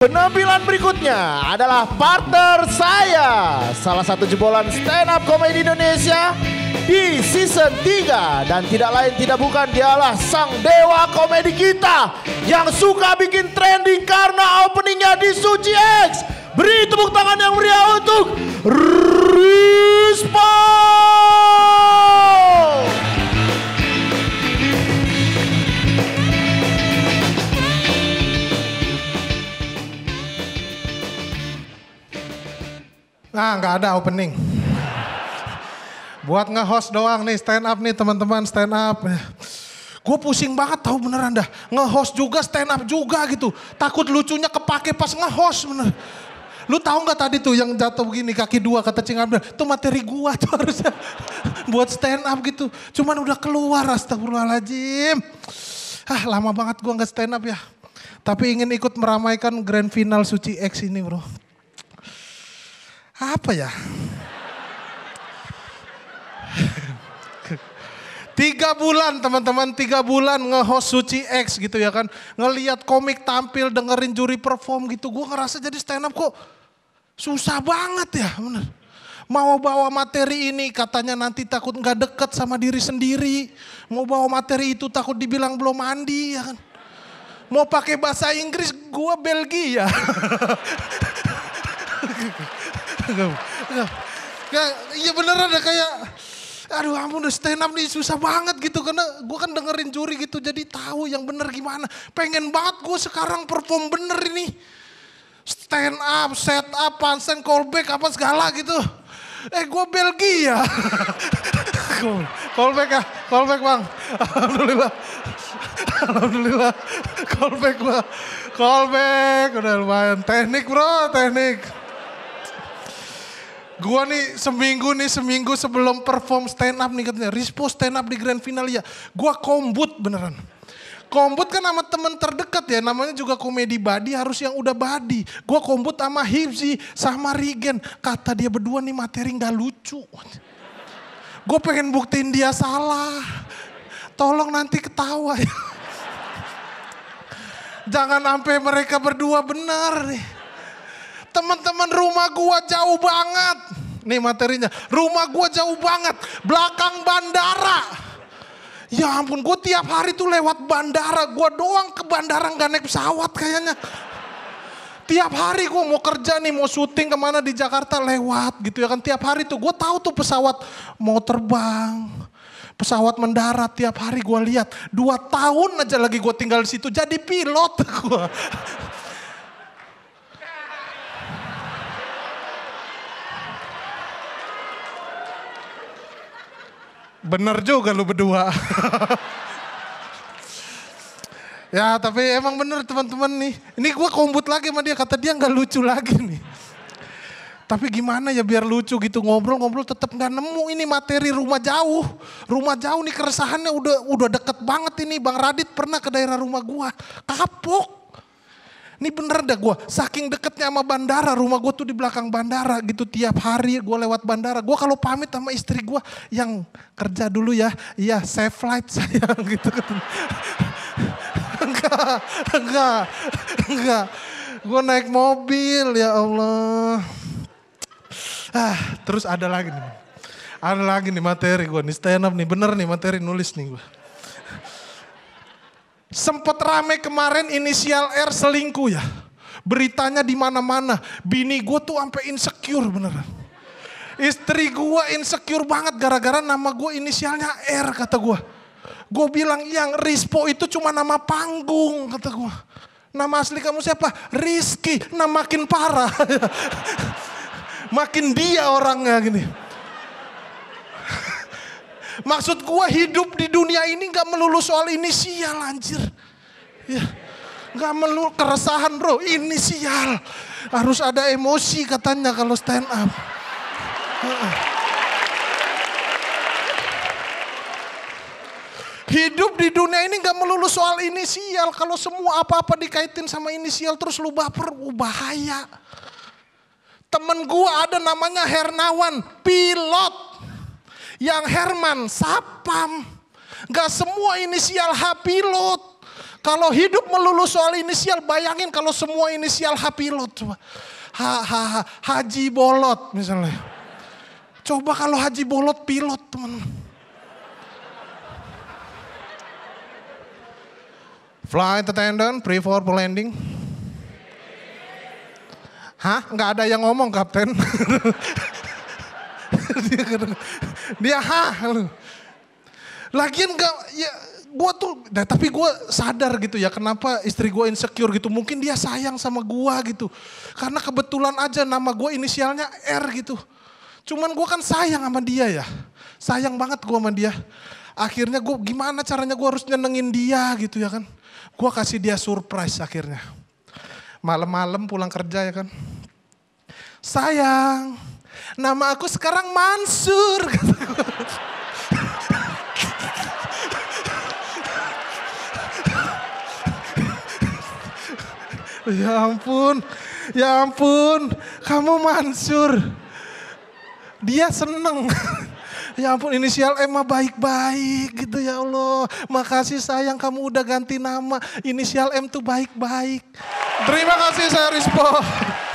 Penampilan berikutnya adalah partner saya, salah satu jebolan stand up komedi Indonesia di season 3 dan tidak lain tidak bukan dialah sang dewa komedi kita yang suka bikin trending karena openingnya di Suci X. Beri tepuk tangan yang meriah untuk Nah, nggak ada opening. Buat nge-host doang nih, stand up nih teman-teman, stand up. Gue pusing banget tahu beneran dah. Nge-host juga, stand up juga gitu. Takut lucunya kepake pas nge-host bener. Lu tahu nggak tadi tuh yang jatuh gini kaki dua kata cingan Itu materi gue tuh harusnya buat stand up gitu. Cuman udah keluar astagfirullahaladzim. Ah lama banget gue nggak stand up ya. Tapi ingin ikut meramaikan grand final Suci X ini bro apa ya? tiga bulan teman-teman, tiga bulan nge-host Suci X gitu ya kan. Ngeliat komik tampil, dengerin juri perform gitu. Gue ngerasa jadi stand up kok susah banget ya bener. Mau bawa materi ini katanya nanti takut nggak deket sama diri sendiri. Mau bawa materi itu takut dibilang belum mandi ya kan. Mau pakai bahasa Inggris, gue Belgia. iya bener ada kayak aduh ampun udah stand up nih susah banget gitu karena gue kan dengerin juri gitu jadi tahu yang bener gimana pengen banget gue sekarang perform bener ini stand up set up pansen, callback apa segala gitu eh gue Belgia callback ya callback bang alhamdulillah alhamdulillah callback bang callback udah lumayan teknik bro teknik Gua nih seminggu nih seminggu sebelum perform stand up nih katanya. Rispo stand up di grand final ya. Gua kombut beneran. Kombut kan sama temen terdekat ya, namanya juga komedi badi harus yang udah badi. Gua kombut sama Hibzi, sama Regen. Kata dia berdua nih materi nggak lucu. Gue pengen buktiin dia salah. Tolong nanti ketawa ya. Jangan sampai mereka berdua benar nih. Teman-teman rumah gua jauh banget. Nih materinya. Rumah gua jauh banget. Belakang bandara. Ya ampun, gue tiap hari tuh lewat bandara. Gue doang ke bandara nggak naik pesawat kayaknya. Tiap hari gue mau kerja nih, mau syuting kemana di Jakarta lewat gitu ya kan. Tiap hari tuh gue tahu tuh pesawat mau terbang. Pesawat mendarat tiap hari gue lihat. Dua tahun aja lagi gue tinggal di situ jadi pilot gue. Bener juga lu berdua. ya tapi emang bener teman-teman nih. Ini gue kombut lagi sama dia, kata dia gak lucu lagi nih. Tapi gimana ya biar lucu gitu ngobrol-ngobrol tetap nggak nemu ini materi rumah jauh. Rumah jauh nih keresahannya udah udah deket banget ini. Bang Radit pernah ke daerah rumah gua. Kapok. Ini bener dah gue, saking deketnya sama bandara, rumah gue tuh di belakang bandara gitu tiap hari gue lewat bandara. Gue kalau pamit sama istri gue yang kerja dulu ya, iya safe flight sayang gitu. enggak, enggak, enggak. Gue naik mobil ya Allah. Ah, terus ada lagi nih. Ada lagi nih materi gue nih stand up nih bener nih materi nulis nih gue sempet rame kemarin inisial R selingkuh ya. Beritanya di mana-mana. Bini gue tuh sampai insecure beneran. Istri gue insecure banget gara-gara nama gue inisialnya R kata gue. Gue bilang yang Rispo itu cuma nama panggung kata gue. Nama asli kamu siapa? Rizky. Nah makin parah. makin dia orangnya gini. Maksud gue hidup di dunia ini gak melulu soal ini sial anjir. Ya. Gak melulu keresahan bro, ini sial. Harus ada emosi katanya kalau stand up. Hidup di dunia ini gak melulu soal inisial. Kalau semua apa-apa dikaitin sama inisial terus lu baper, oh bahaya. Temen gua ada namanya Hernawan, pilot yang Herman Sapam. Gak semua inisial H pilot. Kalau hidup melulu soal inisial, bayangin kalau semua inisial H pilot. Coba. Ha, ha, ha, Haji Bolot misalnya. Coba kalau Haji Bolot pilot teman. Flight attendant, pre for landing. Hah? Gak ada yang ngomong kapten. dia, dia lu. Lagian gak, ya gue tuh, nah, tapi gue sadar gitu ya kenapa istri gue insecure gitu. Mungkin dia sayang sama gue gitu. Karena kebetulan aja nama gue inisialnya R gitu. Cuman gue kan sayang sama dia ya. Sayang banget gue sama dia. Akhirnya gue gimana caranya gue harus nyenengin dia gitu ya kan. Gue kasih dia surprise akhirnya. Malam-malam pulang kerja ya kan. Sayang, Nama aku sekarang Mansur. ya ampun, ya ampun, kamu Mansur. Dia seneng. Ya ampun inisial M mah baik-baik gitu ya Allah. Makasih sayang kamu udah ganti nama. Inisial M tuh baik-baik. Terima kasih saya Rispo.